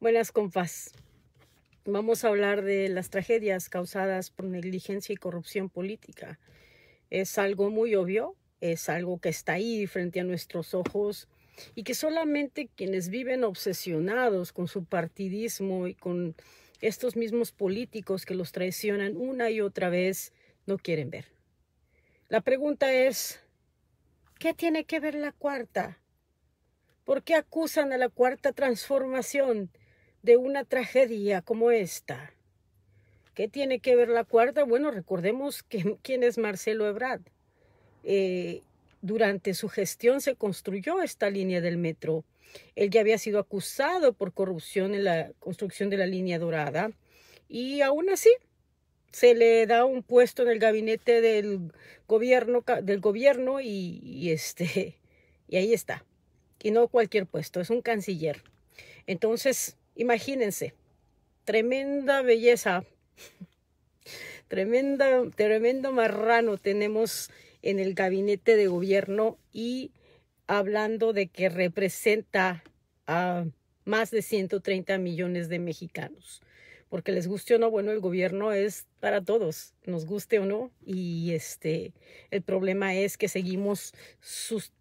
Buenas compas. Vamos a hablar de las tragedias causadas por negligencia y corrupción política. Es algo muy obvio, es algo que está ahí frente a nuestros ojos y que solamente quienes viven obsesionados con su partidismo y con estos mismos políticos que los traicionan una y otra vez no quieren ver. La pregunta es, ¿qué tiene que ver la cuarta? ¿Por qué acusan a la cuarta transformación? de una tragedia como esta. ¿Qué tiene que ver la cuarta? Bueno, recordemos que, quién es Marcelo Ebrard. Eh, durante su gestión se construyó esta línea del metro. Él ya había sido acusado por corrupción en la construcción de la línea dorada y aún así se le da un puesto en el gabinete del gobierno, del gobierno y, este, y ahí está. Y no cualquier puesto, es un canciller. Entonces, Imagínense, tremenda belleza, tremenda, tremendo marrano tenemos en el gabinete de gobierno y hablando de que representa a más de 130 millones de mexicanos porque les guste o no, bueno, el gobierno es para todos, nos guste o no, y este, el problema es que seguimos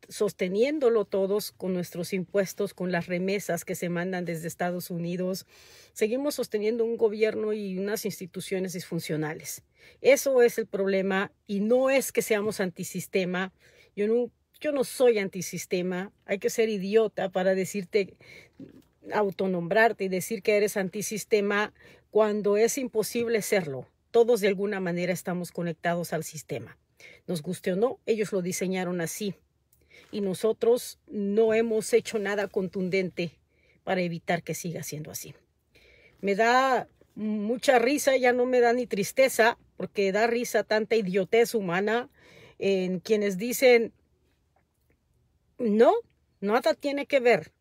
sosteniéndolo todos con nuestros impuestos, con las remesas que se mandan desde Estados Unidos, seguimos sosteniendo un gobierno y unas instituciones disfuncionales. Eso es el problema y no es que seamos antisistema, yo no, yo no soy antisistema, hay que ser idiota para decirte autonombrarte y decir que eres antisistema cuando es imposible serlo. Todos de alguna manera estamos conectados al sistema. Nos guste o no, ellos lo diseñaron así. Y nosotros no hemos hecho nada contundente para evitar que siga siendo así. Me da mucha risa, ya no me da ni tristeza, porque da risa tanta idiotez humana en quienes dicen, no, nada tiene que ver.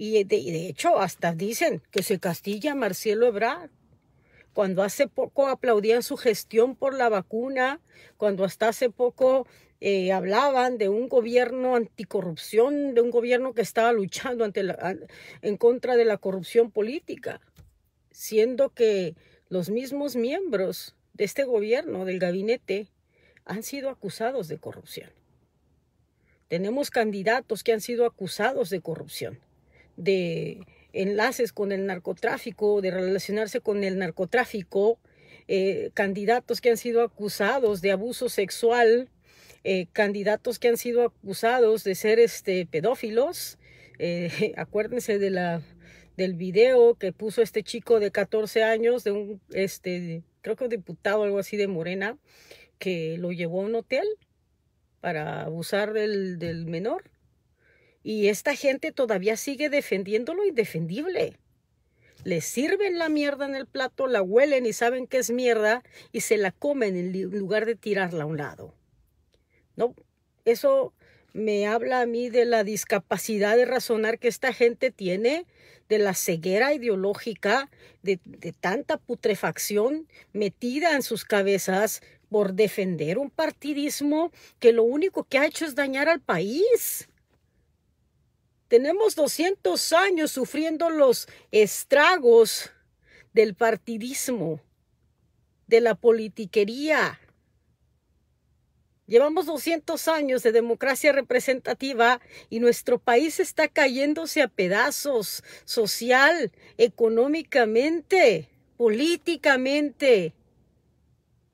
Y de, hecho, hasta dicen que se castilla Marcelo Ebrard. Cuando hace poco aplaudían su gestión por la vacuna, cuando hasta hace poco eh, hablaban de un gobierno anticorrupción, de un gobierno que estaba luchando ante en contra de la corrupción política, siendo que los mismos miembros de este gobierno, del gabinete, han sido acusados de corrupción. Tenemos candidatos que han sido acusados de corrupción de enlaces con el narcotráfico, de relacionarse con el narcotráfico, eh, candidatos que han sido acusados de abuso sexual, eh, candidatos que han sido acusados de ser este, pedófilos. Eh, acuérdense de la, del video que puso este chico de 14 años, de un, este, creo que un diputado, algo así de Morena, que lo llevó a un hotel para abusar del menor y esta gente todavía sigue defendiendo lo indefendible. Les sirven la mierda en el plato, la huelen y saben que es mierda y se la comen en lugar de tirarla a un lado. No, eso me habla a mí de la discapacidad de razonar que esta gente tiene, de la ceguera ideológica, de, tanta putrefacción metida en sus cabezas por defender un partidismo que lo único que ha hecho es dañar al país. Tenemos 200 años sufriendo los estragos del partidismo, de la politiquería. Llevamos 200 años de democracia representativa y nuestro país está cayéndose a pedazos social, económicamente, políticamente.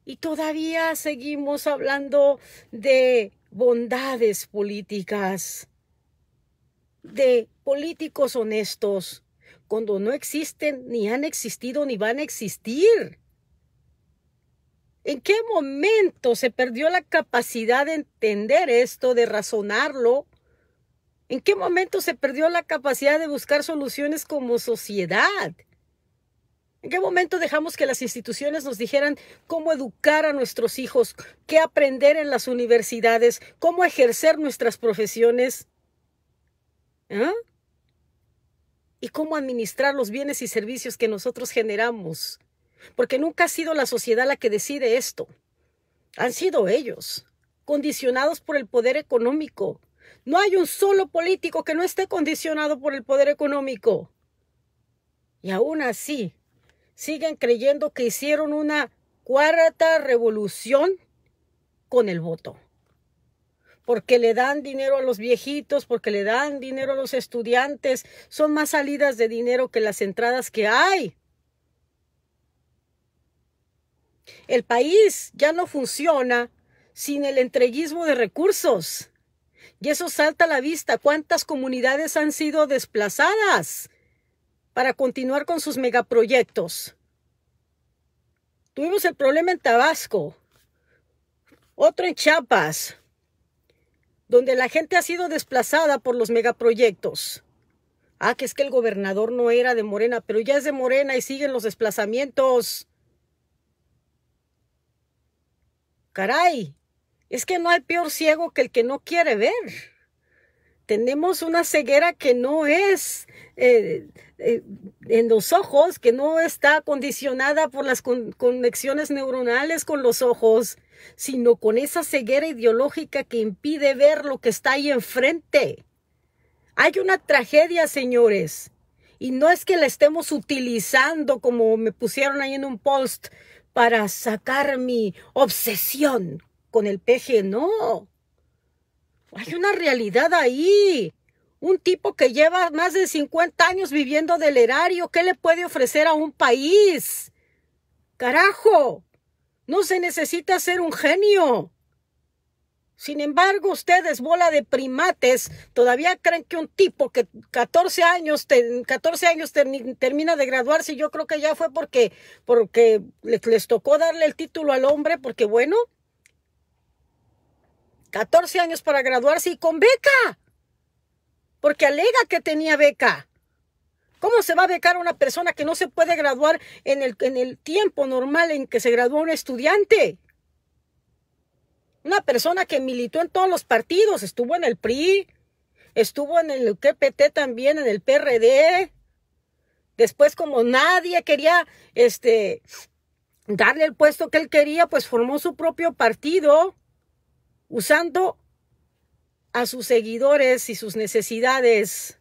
Y todavía seguimos hablando de bondades políticas de políticos honestos cuando no existen, ni han existido, ni van a existir. ¿En qué momento se perdió la capacidad de entender esto, de razonarlo? ¿En qué momento se perdió la capacidad de buscar soluciones como sociedad? ¿En qué momento dejamos que las instituciones nos dijeran cómo educar a nuestros hijos, qué aprender en las universidades, cómo ejercer nuestras profesiones? ¿Eh? ¿Y cómo administrar los bienes y servicios que nosotros generamos? Porque nunca ha sido la sociedad la que decide esto. Han sido ellos, condicionados por el poder económico. No hay un solo político que no esté condicionado por el poder económico. Y aún así, siguen creyendo que hicieron una cuarta revolución con el voto porque le dan dinero a los viejitos, porque le dan dinero a los estudiantes. Son más salidas de dinero que las entradas que hay. El país ya no funciona sin el entreguismo de recursos. Y eso salta a la vista. ¿Cuántas comunidades han sido desplazadas para continuar con sus megaproyectos? Tuvimos el problema en Tabasco, otro en Chiapas, donde la gente ha sido desplazada por los megaproyectos. Ah, que es que el gobernador no era de Morena, pero ya es de Morena y siguen los desplazamientos. Caray, es que no hay peor ciego que el que no quiere ver tenemos una ceguera que no es eh, eh, en los ojos, que no está condicionada por las conexiones neuronales con los ojos, sino con esa ceguera ideológica que impide ver lo que está ahí enfrente. Hay una tragedia, señores. Y no es que la estemos utilizando como me pusieron ahí en un post para sacar mi obsesión con el peje, no hay una realidad ahí. Un tipo que lleva más de 50 años viviendo del erario, ¿qué le puede ofrecer a un país? Carajo, no se necesita ser un genio. Sin embargo, ustedes, bola de primates, todavía creen que un tipo que 14 años, 14 años termina de graduarse, yo creo que ya fue porque, porque les tocó darle el título al hombre, porque bueno, 14 años para graduarse y con beca. Porque alega que tenía beca. ¿Cómo se va a becar a una persona que no se puede graduar en el, en el tiempo normal en que se graduó un estudiante? Una persona que militó en todos los partidos, estuvo en el PRI, estuvo en el KPT también, en el PRD. Después, como nadie quería este, darle el puesto que él quería, pues formó su propio partido usando a sus seguidores y sus necesidades.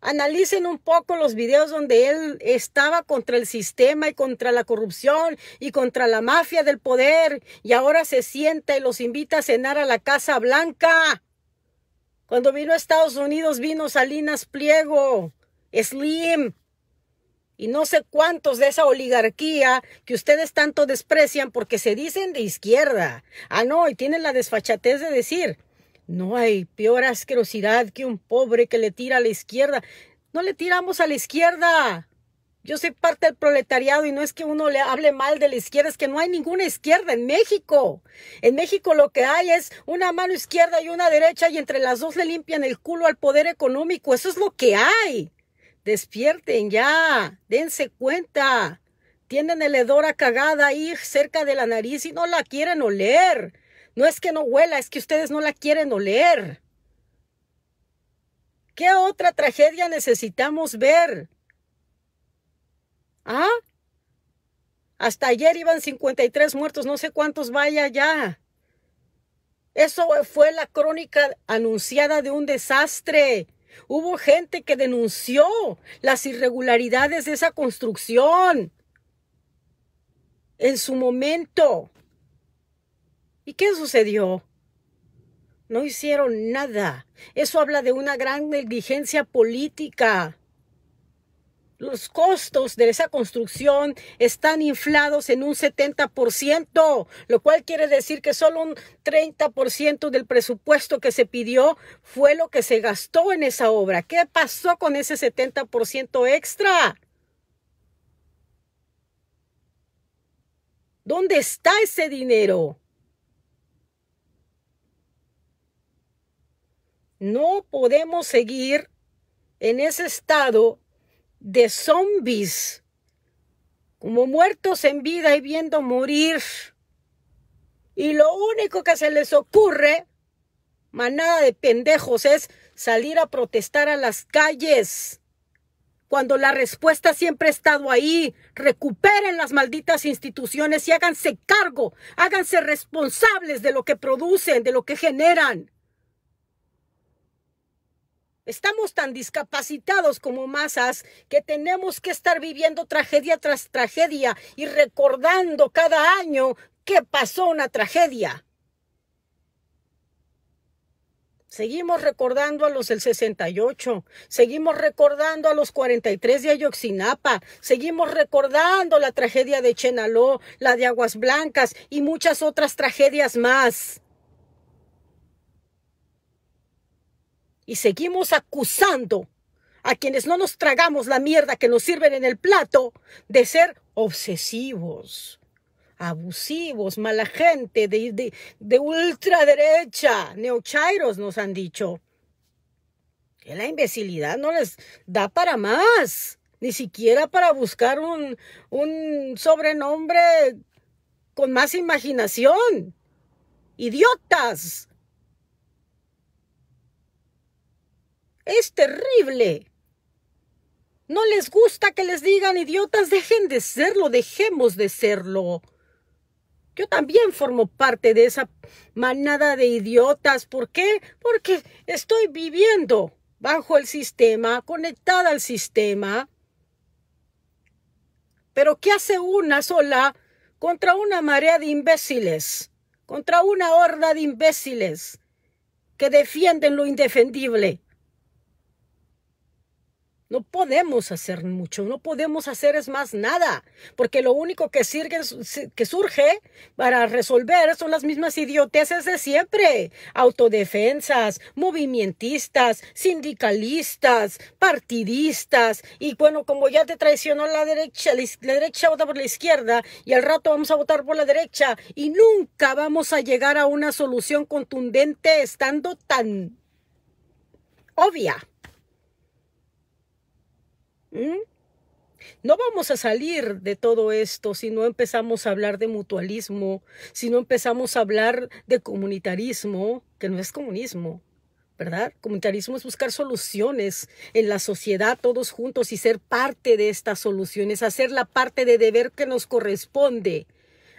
Analicen un poco los videos donde él estaba contra el sistema y contra la corrupción y contra la mafia del poder y ahora se sienta y los invita a cenar a la Casa Blanca. Cuando vino a Estados Unidos vino Salinas Pliego, Slim, y no sé cuántos de esa oligarquía que ustedes tanto desprecian porque se dicen de izquierda. Ah, no, y tienen la desfachatez de decir, no hay peor asquerosidad que un pobre que le tira a la izquierda. No le tiramos a la izquierda. Yo soy parte del proletariado y no es que uno le hable mal de la izquierda, es que no hay ninguna izquierda en México. En México lo que hay es una mano izquierda y una derecha y entre las dos le limpian el culo al poder económico. Eso es lo que hay. Despierten ya, dense cuenta. Tienen el hedor a cagada ahí cerca de la nariz y no la quieren oler. No es que no huela, es que ustedes no la quieren oler. ¿Qué otra tragedia necesitamos ver? ¿Ah? Hasta ayer iban 53 muertos, no sé cuántos vaya ya. Eso fue la crónica anunciada de un desastre. Hubo gente que denunció las irregularidades de esa construcción en su momento. ¿Y qué sucedió? No hicieron nada. Eso habla de una gran negligencia política los costos de esa construcción están inflados en un 70%, lo cual quiere decir que solo un 30% del presupuesto que se pidió fue lo que se gastó en esa obra. ¿Qué pasó con ese 70% extra? ¿Dónde está ese dinero? No podemos seguir en ese estado de zombies, como muertos en vida y viendo morir. Y lo único que se les ocurre, manada de pendejos, es salir a protestar a las calles. Cuando la respuesta siempre ha estado ahí, recuperen las malditas instituciones y háganse cargo, háganse responsables de lo que producen, de lo que generan. Estamos tan discapacitados como masas que tenemos que estar viviendo tragedia tras tragedia y recordando cada año que pasó una tragedia. Seguimos recordando a los del 68, seguimos recordando a los 43 de Ayoxinapa, seguimos recordando la tragedia de Chenaló, la de Aguas Blancas y muchas otras tragedias más. y seguimos acusando a quienes no nos tragamos la mierda que nos sirven en el plato de ser obsesivos, abusivos, mala gente, de, de, ultraderecha. Neochairos nos han dicho. Que la imbecilidad no les da para más, ni siquiera para buscar un, un sobrenombre con más imaginación. Idiotas, Es terrible. No les gusta que les digan idiotas, dejen de serlo, dejemos de serlo. Yo también formo parte de esa manada de idiotas. ¿Por qué? Porque estoy viviendo bajo el sistema, conectada al sistema. Pero ¿qué hace una sola contra una marea de imbéciles? Contra una horda de imbéciles que defienden lo indefendible. No podemos hacer mucho, no podemos hacer es más nada, porque lo único que, que surge para resolver son las mismas idioteces de siempre. Autodefensas, movimientistas, sindicalistas, partidistas, y bueno, como ya te traicionó la derecha, la derecha vota por la izquierda y al rato vamos a votar por la derecha y nunca vamos a llegar a una solución contundente estando tan obvia. Mm. No vamos a salir de todo esto si no empezamos a hablar de mutualismo, si no empezamos a hablar de comunitarismo, que no es comunismo, ¿verdad? Comunitarismo es buscar soluciones en la sociedad todos juntos y ser parte de estas soluciones, hacer la parte de deber que nos corresponde,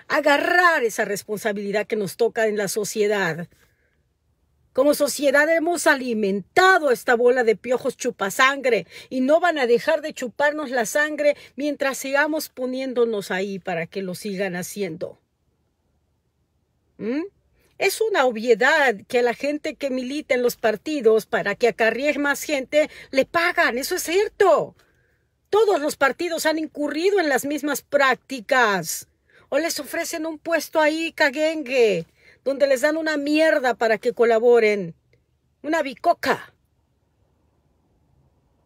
agarrar esa responsabilidad que nos toca en la sociedad. Como sociedad hemos alimentado esta bola de piojos chupasangre y no van a dejar de chuparnos la sangre mientras sigamos poniéndonos ahí para que lo sigan haciendo. ¿Mm? Es una obviedad que a la gente que milita en los partidos para que acarríe más gente le pagan, eso es cierto. Todos los partidos han incurrido en las mismas prácticas o les ofrecen un puesto ahí caguengue donde les dan una mierda para que colaboren. Una bicoca.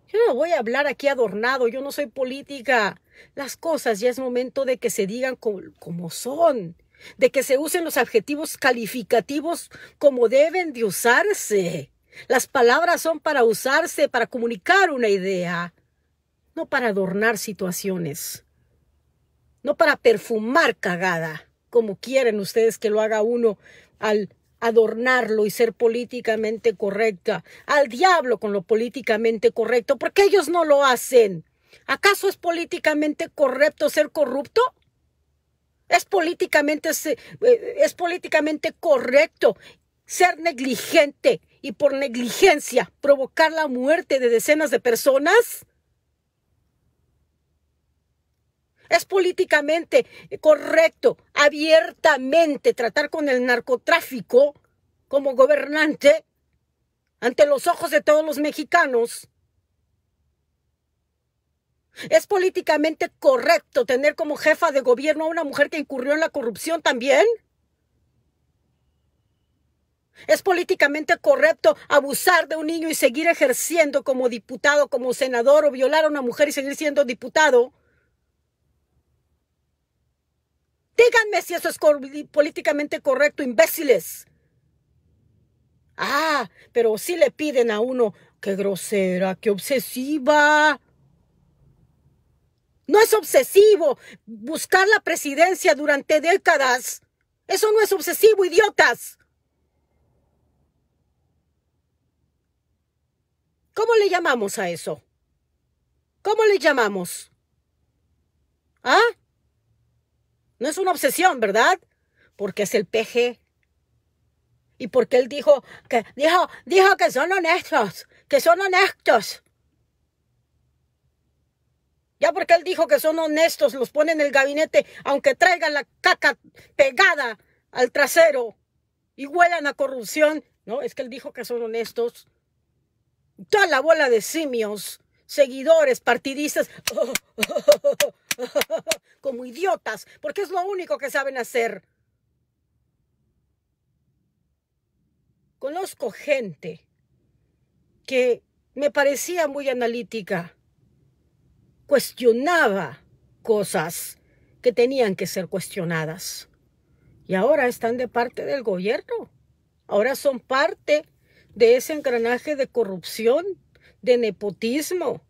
Yo no voy a hablar aquí adornado, yo no soy política. Las cosas ya es momento de que se digan como, son, de que se usen los adjetivos calificativos como deben de usarse. Las palabras son para usarse, para comunicar una idea, no para adornar situaciones, no para perfumar cagada como quieren ustedes que lo haga uno al adornarlo y ser políticamente correcta. Al diablo con lo políticamente correcto, porque ellos no lo hacen. ¿Acaso es políticamente correcto ser corrupto? Es políticamente, eh, es políticamente correcto ser negligente y por negligencia provocar la muerte de decenas de personas. Es políticamente correcto, abiertamente, tratar con el narcotráfico como gobernante ante los ojos de todos los mexicanos. Es políticamente correcto tener como jefa de gobierno a una mujer que incurrió en la corrupción también. Es políticamente correcto abusar de un niño y seguir ejerciendo como diputado, como senador o violar a una mujer y seguir siendo diputado. Díganme si eso es políticamente correcto, imbéciles. Ah, pero si le piden a uno, qué grosera, qué obsesiva. No es obsesivo buscar la presidencia durante décadas. Eso no es obsesivo, idiotas. ¿Cómo le llamamos a eso? ¿Cómo le llamamos? ¿Ah? No es una obsesión, ¿verdad? Porque es el PG. Y porque él dijo que, dijo, dijo que son honestos, que son honestos. Ya porque él dijo que son honestos, los pone en el gabinete, aunque traigan la caca pegada al trasero y huelan a corrupción. No, es que él dijo que son honestos. Toda la bola de simios, seguidores, partidistas. como idiotas, porque es lo único que saben hacer. Conozco gente que me parecía muy analítica, cuestionaba cosas que tenían que ser cuestionadas. Y ahora están de parte del gobierno, ahora son parte de ese engranaje de corrupción, de nepotismo,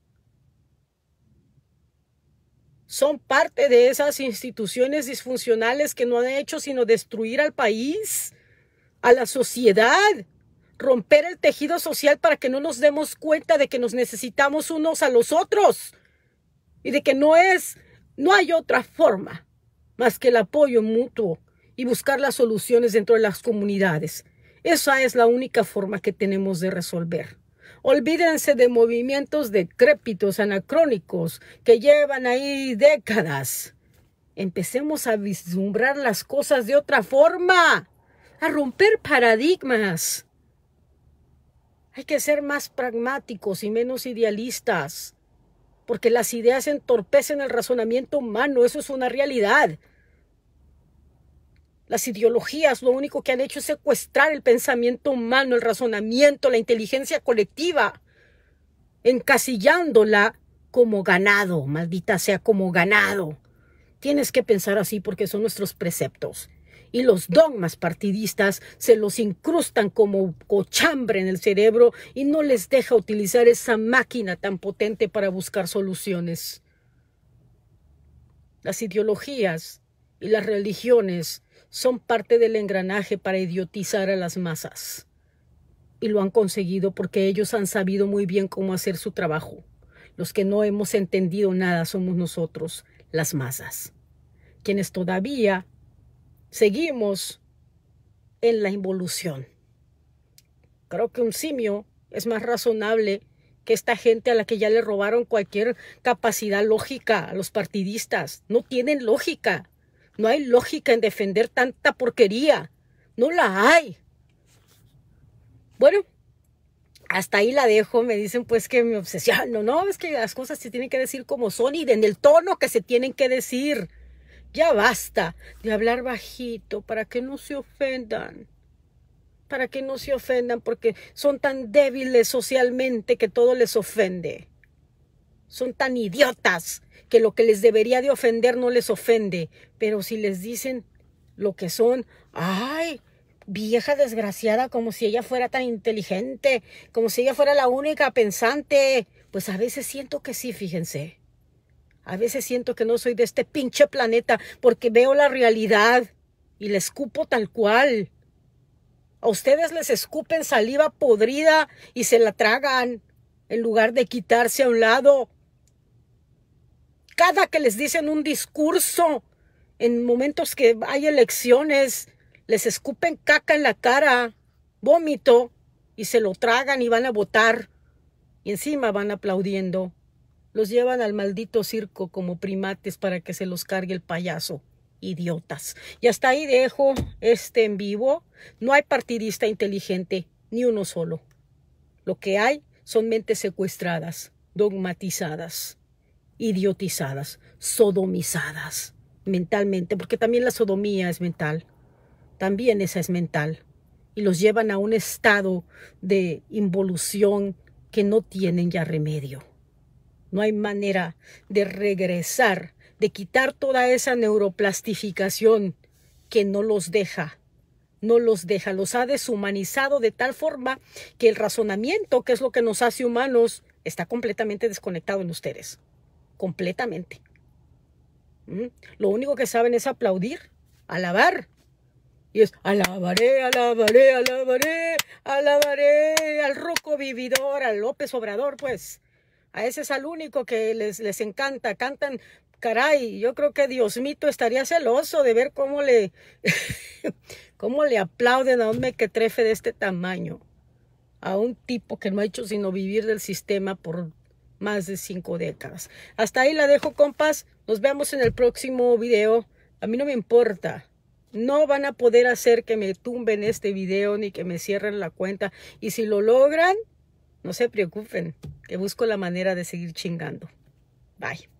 son parte de esas instituciones disfuncionales que no han hecho sino destruir al país, a la sociedad, romper el tejido social para que no nos demos cuenta de que nos necesitamos unos a los otros y de que no es, no hay otra forma más que el apoyo mutuo y buscar las soluciones dentro de las comunidades. Esa es la única forma que tenemos de resolver. Olvídense de movimientos decrépitos, anacrónicos, que llevan ahí décadas. Empecemos a vislumbrar las cosas de otra forma, a romper paradigmas. Hay que ser más pragmáticos y menos idealistas, porque las ideas entorpecen el razonamiento humano, eso es una realidad. Las ideologías lo único que han hecho es secuestrar el pensamiento humano, el razonamiento, la inteligencia colectiva, encasillándola como ganado, maldita sea como ganado. Tienes que pensar así porque son nuestros preceptos. Y los dogmas partidistas se los incrustan como cochambre en el cerebro y no les deja utilizar esa máquina tan potente para buscar soluciones. Las ideologías y las religiones son parte del engranaje para idiotizar a las masas. Y lo han conseguido porque ellos han sabido muy bien cómo hacer su trabajo. Los que no hemos entendido nada somos nosotros, las masas, quienes todavía seguimos en la involución. Creo que un simio es más razonable que esta gente a la que ya le robaron cualquier capacidad lógica a los partidistas. No tienen lógica. No hay lógica en defender tanta porquería. No la hay. Bueno, hasta ahí la dejo. Me dicen pues que me obsesiono. No, es que las cosas se tienen que decir como son y en el tono que se tienen que decir. Ya basta de hablar bajito para que no se ofendan. Para que no se ofendan porque son tan débiles socialmente que todo les ofende. Son tan idiotas que lo que les debería de ofender no les ofende. Pero si les dicen lo que son, ay, vieja desgraciada, como si ella fuera tan inteligente, como si ella fuera la única pensante. Pues a veces siento que sí, fíjense. A veces siento que no soy de este pinche planeta porque veo la realidad y la escupo tal cual. A ustedes les escupen saliva podrida y se la tragan en lugar de quitarse a un lado cada que les dicen un discurso, en momentos que hay elecciones, les escupen caca en la cara, vómito, y se lo tragan y van a votar. Y encima van aplaudiendo. Los llevan al maldito circo como primates para que se los cargue el payaso. Idiotas. Y hasta ahí dejo este en vivo. No hay partidista inteligente, ni uno solo. Lo que hay son mentes secuestradas, dogmatizadas idiotizadas, sodomizadas mentalmente, porque también la sodomía es mental, también esa es mental, y los llevan a un estado de involución que no tienen ya remedio. No hay manera de regresar, de quitar toda esa neuroplastificación que no los deja, no los deja, los ha deshumanizado de tal forma que el razonamiento, que es lo que nos hace humanos, está completamente desconectado en ustedes completamente. Mm. Lo único que saben es aplaudir, alabar. Y es, alabaré, alabaré, alabaré, alabaré al roco vividor, al López Obrador, pues. A ese es al único que les, les encanta. Cantan, caray, yo creo que Diosmito estaría celoso de ver cómo le, cómo le aplauden a un mequetrefe de este tamaño. A un tipo que no ha hecho sino vivir del sistema por más de cinco décadas. Hasta ahí la dejo, compas. Nos vemos en el próximo video. A mí no me importa. No van a poder hacer que me tumben este video ni que me cierren la cuenta. Y si lo logran, no se preocupen, que busco la manera de seguir chingando. Bye.